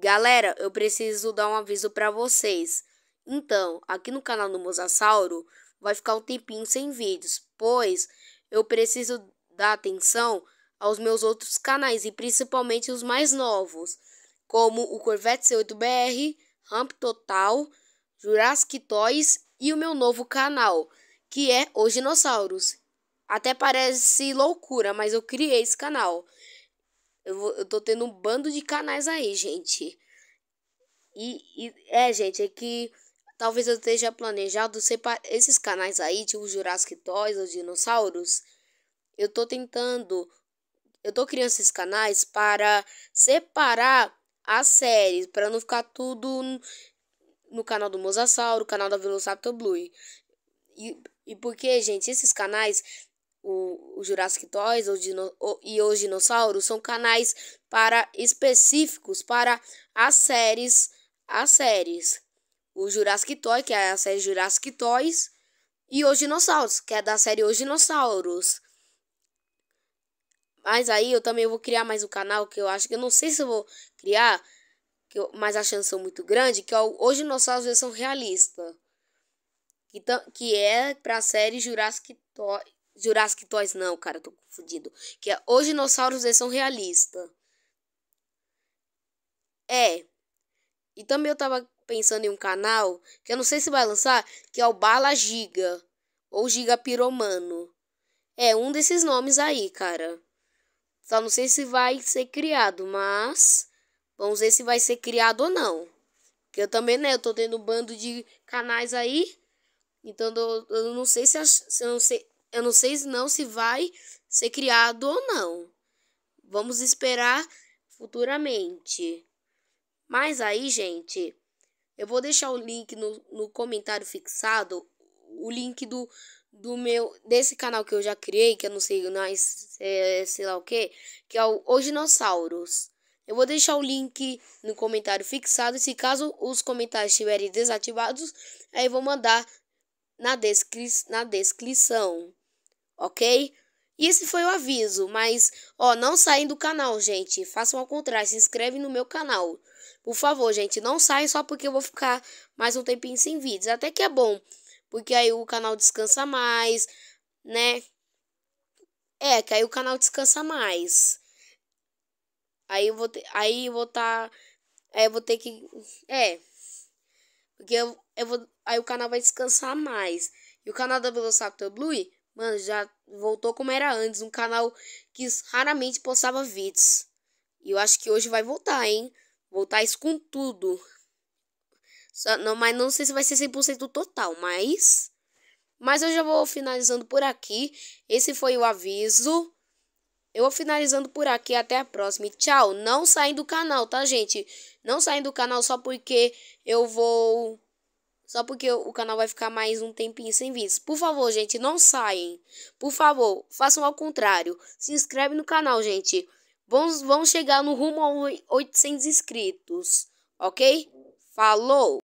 Galera, eu preciso dar um aviso para vocês. Então, aqui no canal do Mosasauro vai ficar um tempinho sem vídeos, pois eu preciso dar atenção aos meus outros canais e principalmente os mais novos, como o Corvette C8BR, Ramp Total, Jurassic Toys e o meu novo canal, que é Os Dinossauros. Até parece loucura, mas eu criei esse canal. Eu, vou, eu tô tendo um bando de canais aí, gente. E, e é, gente, é que talvez eu esteja planejado separar esses canais aí, tipo Jurassic Toys ou Dinossauros. Eu tô tentando, eu tô criando esses canais para separar as séries, para não ficar tudo no canal do Mosasauro, canal da Velociraptor Blue. E, e porque, gente, esses canais o, o Jurassic Toys ou dino, o, e os dinossauros são canais para específicos para as séries, as séries. O Jurassic Toy, que é a série Jurassic Toys, e os dinossauros, que é da série Os Dinossauros. Mas aí eu também vou criar mais um canal que eu acho que eu não sei se eu vou criar, que eu, mas a chance é muito grande que é o Os Dinossauros Versão Realista. Que, que é para a série Jurassic Toy Jurassic Toys não, cara, tô confundido. Que é Os Dinossauros são Realista. É. E também eu tava pensando em um canal, que eu não sei se vai lançar, que é o Bala Giga. Ou Giga Piromano. É, um desses nomes aí, cara. Só não sei se vai ser criado, mas... Vamos ver se vai ser criado ou não. Que eu também, né, eu tô tendo um bando de canais aí... Então eu, eu não sei se, se eu não sei, eu não sei se não se vai ser criado ou não. Vamos esperar futuramente. Mas aí, gente, eu vou deixar o link no, no comentário fixado, o link do, do meu desse canal que eu já criei, que eu não sei mais é, sei lá o que, que é o Oginossauros. Eu vou deixar o link no comentário fixado. E se caso os comentários estiverem desativados, aí eu vou mandar na, descri na descrição ok? E esse foi o aviso, mas ó, não saem do canal, gente. Façam ao contrário, se inscrevem no meu canal. Por favor, gente, não saem só porque eu vou ficar mais um tempinho sem vídeos. Até que é bom, porque aí o canal descansa mais, né? É, que aí o canal descansa mais. Aí eu vou ter, aí eu vou tá, aí eu vou ter que, é, porque eu, eu vou, aí o canal vai descansar mais. E o canal da Velociraptor Blue Mano, já voltou como era antes. Um canal que raramente postava vídeos. E eu acho que hoje vai voltar, hein? Voltar isso com tudo. Só, não, mas não sei se vai ser 100% total, mas... Mas eu já vou finalizando por aqui. Esse foi o aviso. Eu vou finalizando por aqui. Até a próxima. E tchau. Não saem do canal, tá, gente? Não saem do canal só porque eu vou só porque o canal vai ficar mais um tempinho sem vídeos. Por favor, gente, não saem. Por favor, façam ao contrário. Se inscreve no canal, gente. Vamos, vamos chegar no rumo a 800 inscritos, ok? Falou!